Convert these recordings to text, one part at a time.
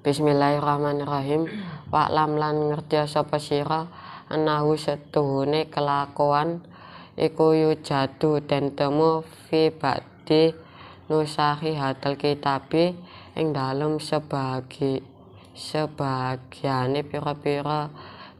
Bismillahirrahmanirrahim. Wa lam lan ngerti sapa sira anahu setuhune kelakuan iku jatuh dan temu fi ba'di nusahi hadal kitabi ing dalem sebagi sebagiane pira-pira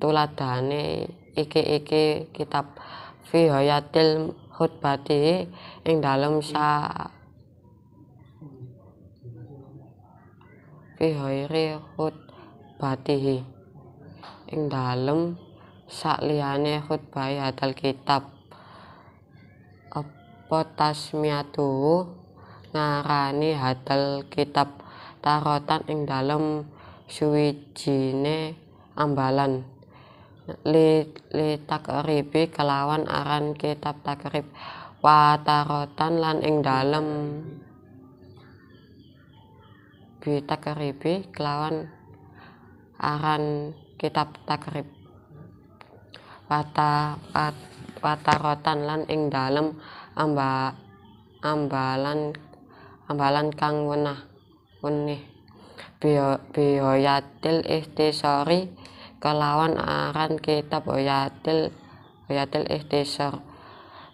tuladane iki-iki kitab fi hayatil khutbati ing dalem sa kihoiri khut batihi ing dalem sak liyane khut bayi hadal kitab apa tasmiatu ngarani hadal kitab tarotan ing dalem suwijine ambalan li, li takribi kelawan aran kitab takrib wa tarotan lan ing dalem bitakribi kelawan aran kitab takrib wata wata rotan lan ing dalem amba ambalan ambalan kang wenah wenih bihoyatil ihtisori kelawan aran kitab hoyatil hoyatil ihtisor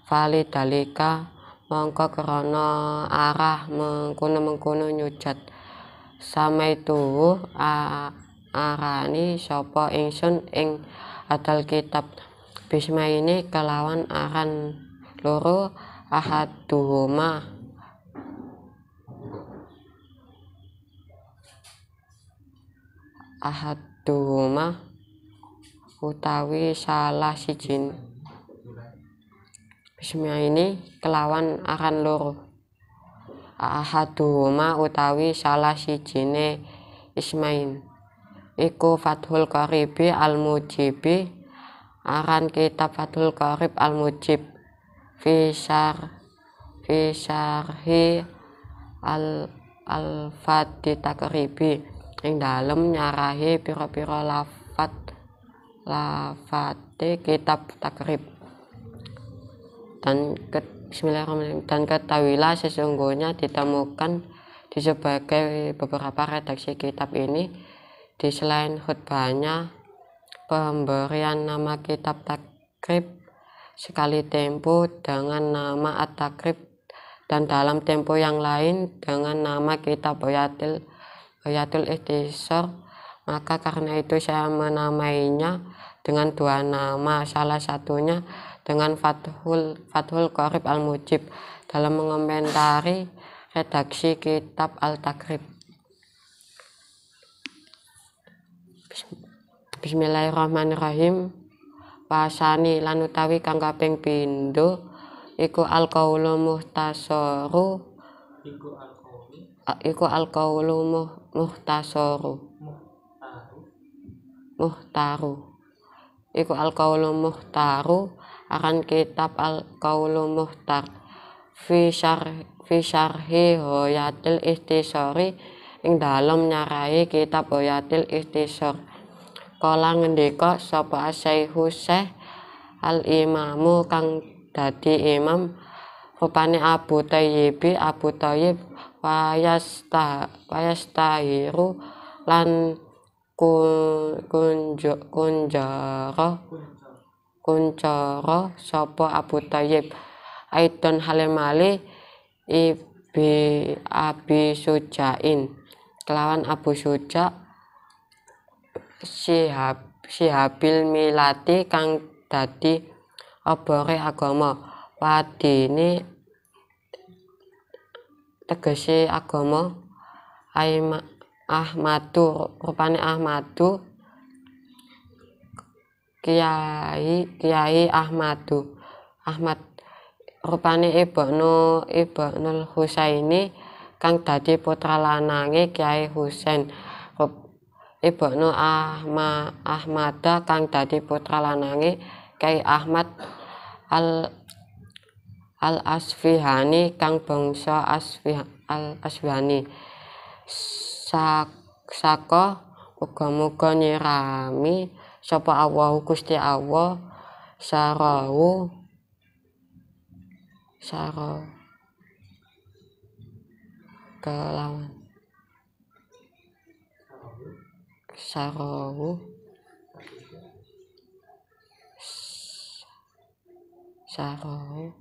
validalika mongko krono arah mengkuno mengkuno nyujat sama itu samaitu arani sapa ingsun ing adal kitab ini kelawan aran loro ahaduhuma ahaduhuma utawi salah sijin ini kelawan aran loro ahaduhuma utawi salah sijine ismain iku Fathul Qaribi al Mujibi aran kitab Fathul Qarib al Mujib fisar fisarhi al al Fati Takribi ing dalem nyarahi pira-pira lafat lafate kitab takrib dan ket Bismillahirrahmanirrahim dan ketahuilah sesungguhnya ditemukan di sebagai beberapa redaksi kitab ini di selain khutbahnya pemberian nama kitab takrib sekali tempo dengan nama at-takrib dan dalam tempo yang lain dengan nama kitab Boyatil Boyatul Ikhtisar maka karena itu saya menamainya dengan dua nama salah satunya dengan Fathul Fathul Qorib Al-Mujib dalam mengomentari redaksi kitab Al-Takrib. Bismillahirrahmanirrahim. Pasani lan utawi kang kaping pindho iku alqaulu muhtasaru iku alqaulu iku al muhtasaru muhtaru iku muhtaru akan kitab Al-Qaulu Muhtar fi syarh syarhi Hoyatil Istisori ing dalam nyarai kitab Hoyatil Istisor kala ngendika sapa asai Syekh Al-Imamu kang dadi imam rupane Abu Tayyibi Abu Tayyib wayasta wayastahiru lan kun, kunjo kunjaro kuncara sapa Abu tayyib Aidon Halemali ibi Abi Sujain kelawan Abu Suja Sihab Sihabil Milati kang dadi obore agama wadine tegese agama Ahmadu rupane Ahmadu Kiai Kiai Ahmadu Ahmad rupane Ibnu Ibnul Husaini kang dadi putra lanange Kiai Husain Ibnu Ahma Ahmada kang dadi putra lanange Kiai Ahmad Al Al Asfihani kang bangsa Asfih Al Asfihani Sak, sakoh uga-muga nyirami sapa Allah Gusti Allah sarau sarau kelawan sarau sarau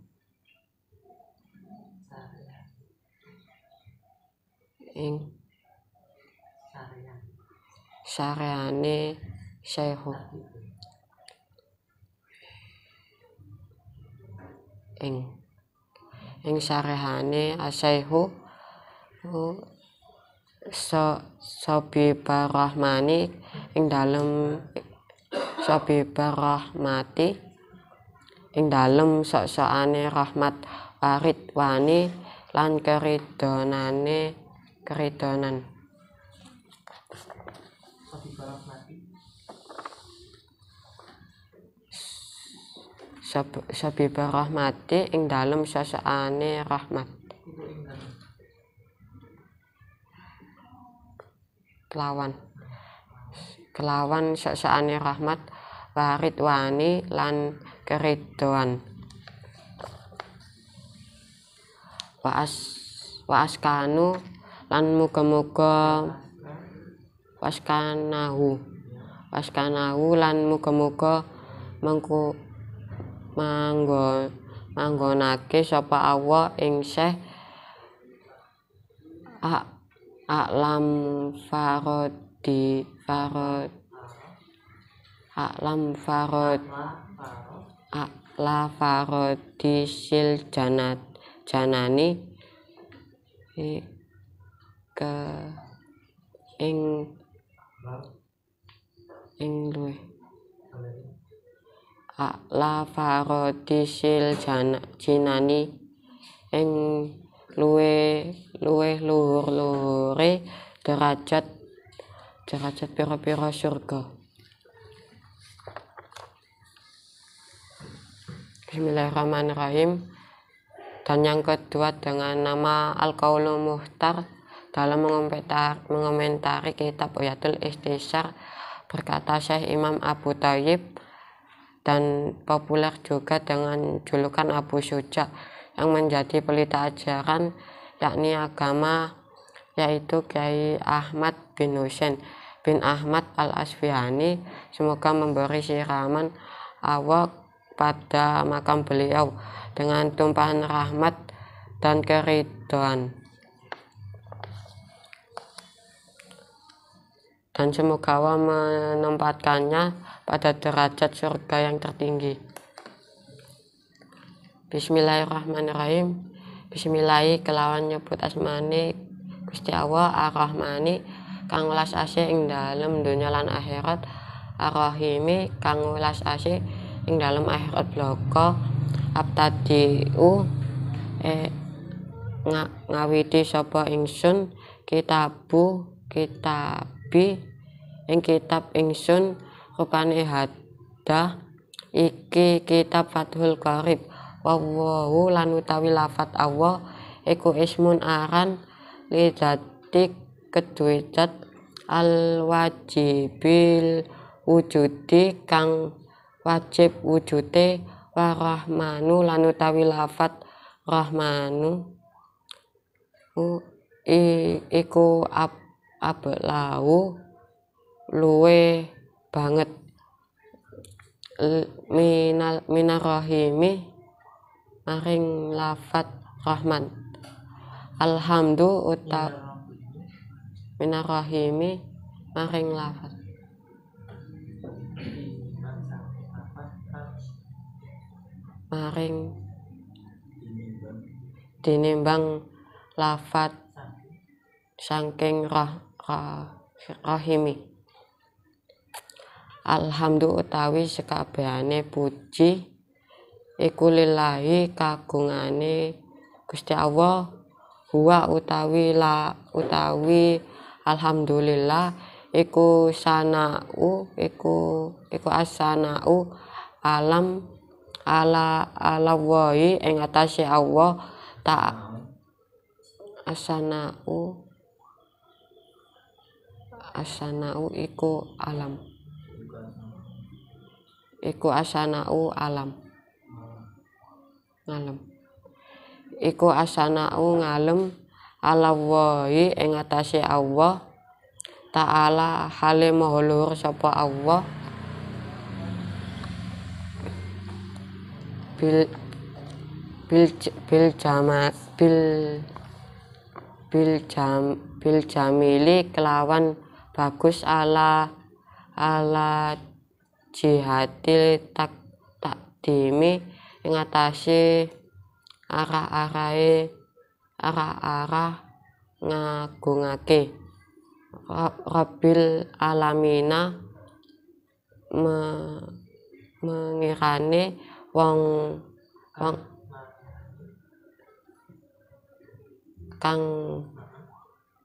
ing sareane شيخه إن إن شرحاني أشيخه so sobi barahmani ing dalem sobi rahmati ing dalem sok soane rahmat warid wani lan keridonane keridonan sabibah rahmati ing dalem sasaane rahmat kelawan kelawan sasaane rahmat wani lan keridoan waas waaskanu lan muga-muga waskanahu waskanahu lan muga-muga mengku Manggo manggonake sapa Allah ing Syekh Alam Farodi Farod Alam Farod Akla Farodi Sil Janat Janani ke ing ing luwih la farodisil jinani ing luwe luwe luhur luhure derajat derajat piro-piro surga Bismillahirrahmanirrahim dan yang kedua dengan nama Al-Qaulul Muhtar dalam mengomentar, mengomentari kitab Uyatul Istisar berkata Syekh Imam Abu Tayyib dan populer juga dengan julukan Abu Suja yang menjadi pelita ajaran yakni agama yaitu Kiai Ahmad bin Husain bin Ahmad al Asfiani semoga memberi siraman awak pada makam beliau dengan tumpahan rahmat dan keriduan. dan semoga Allah menempatkannya pada derajat surga yang tertinggi. Bismillahirrahmanirrahim. Bismillahi kelawan nyebut asmani Gusti Allah Ar-Rahmani kang welas asih ing dalem donya lan akhirat Ar-Rahimi kang welas asih ing dalem akhirat bloko abtadiu eh, ngawiti sapa ingsun kitabu kitab Nabi ing kitab ingsun rupane hadah iki kitab Fathul Qarib wawahu lan utawi lafat Allah iku ismun aran li zati al wajibil wujudi kang wajib wujude warahmanu lan utawi lafat rahmanu u, i, iku apa abek lau luwe banget minal minarahimi maring lafat rahman alhamdu uta minarahimi maring lafat maring dinimbang lafat saking rah fiqahimi Alhamdu utawi sekabehane puji iku lillahi kagungane Gusti Allah huwa utawi la utawi alhamdulillah iku sanau iku iku asanau alam ala ala wahi ing atase Allah ta asanau asanau iku alam iku asanau alam ngalem iku asanau ngalem ala wahi ing Allah taala hale maholur luhur sapa Allah bil bil bil jama bil bil jam bil jamili kelawan bagus ala ala jihadil tak takdimi ngatasi arah arah arah-arah ngagungake Rabbil alamina me, mengirani wong wong kang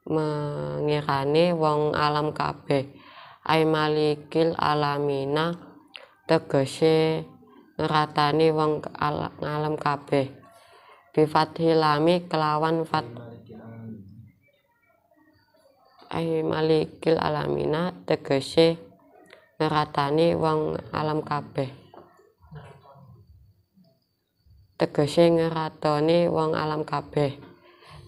mengirani wong alam kabeh ai malikil alamina tegese ngeratani wong al alam kabeh hilami kelawan fat ai malikil alamina tegese ngeratani wong alam kabeh tegese ngeratoni wong alam kabeh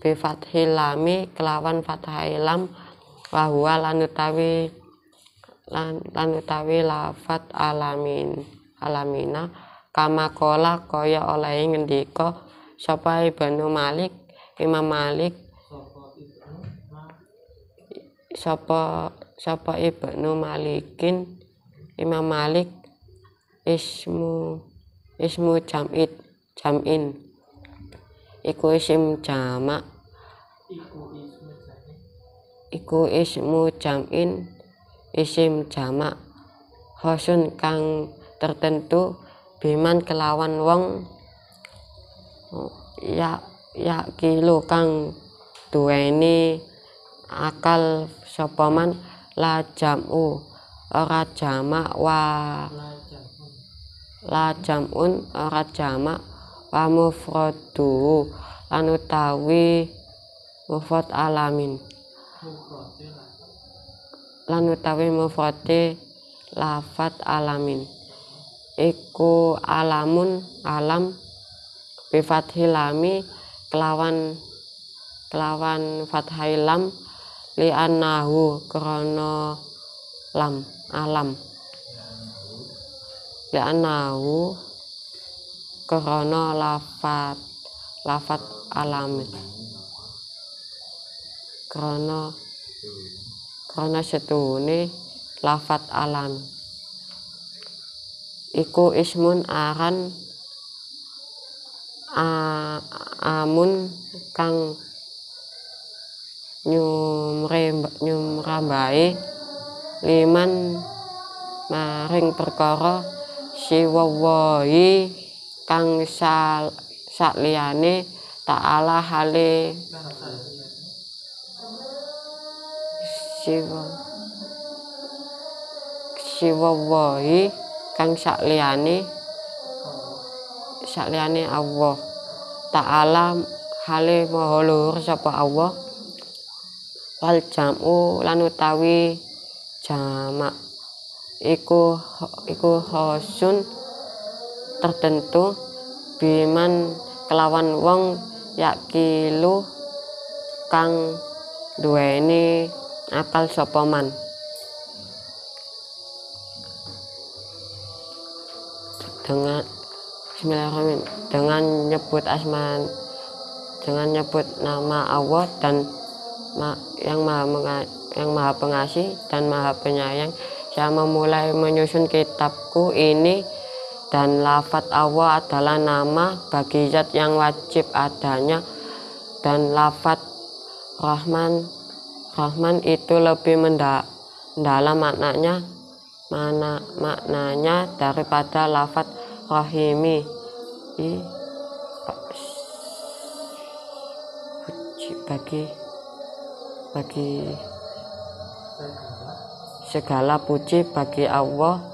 bi hilami kelawan fathailam lam wa huwa lan utawi lafat alamin alamina kama kola kaya oleh ngendiko sapa Ibnu Malik Imam Malik sapa sapa Ibnu Malikin Imam Malik ismu ismu jamid jamin iku isim jamak iku ismu jam'in isim jamak khosun kang tertentu biman kelawan wong ya ya kilo kang duweni akal sopaman la jam'u ora jamak wa la jam'un ora jamak wa mufradu lan utawi mufrad alamin lan utawi mufrade lafat alamin iku alamun alam bifathi hilami kelawan kelawan fat hilam li anahu krono lam alam li anahu Krono lafat lafat krono krono krana setune lafat alam iku ismun aran a, amun kang nyumre nyumrambai liman maring perkara siwawahi kang sal sakliyane taala hale siwa siwa wahi kang sakliyane sakliyane Allah taala hale maha luhur sapa Allah wal jamu lan utawi jamak iku iku hosun tertentu biman kelawan wong yakilu kang dua ini akal sopoman dengan Bismillahirrahmanirrahim dengan nyebut asman dengan nyebut nama Allah dan ma yang maha yang maha pengasih dan maha penyayang saya memulai menyusun kitabku ini dan lafat Allah adalah nama bagi zat yang wajib adanya dan lafat Rahman Rahman itu lebih mendalam maknanya mana maknanya daripada lafat Rahimi I, bagi bagi segala puji bagi Allah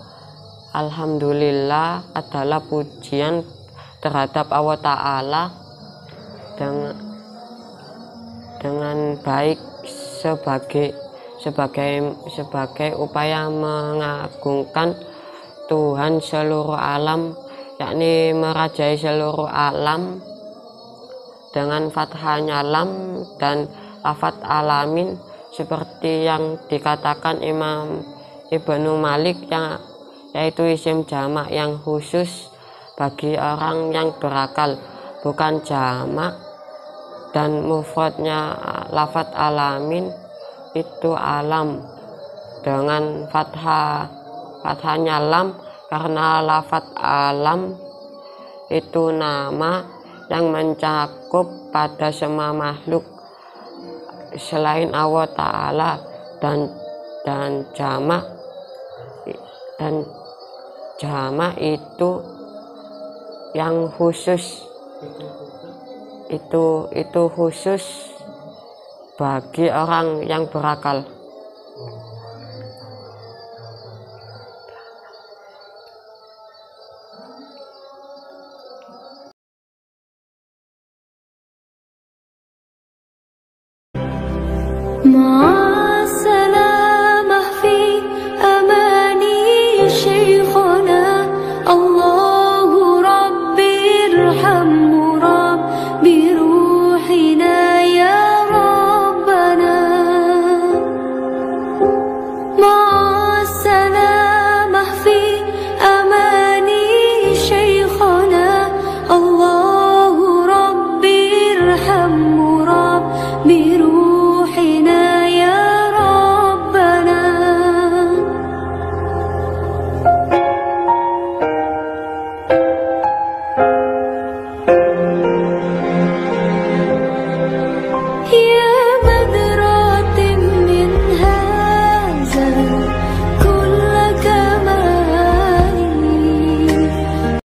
Alhamdulillah adalah pujian terhadap Allah Ta'ala dengan, dengan baik sebagai sebagai sebagai upaya mengagungkan Tuhan seluruh alam yakni merajai seluruh alam dengan fathahnya alam dan afat alamin seperti yang dikatakan Imam Ibnu Malik yang yaitu isim jamak yang khusus bagi orang yang berakal bukan jamak dan mufradnya lafat alamin itu alam dengan fathah fathahnya lam karena lafat alam itu nama yang mencakup pada semua makhluk selain Allah Ta'ala dan dan jamak dan jamak itu yang khusus itu itu khusus bagi orang yang berakal Mom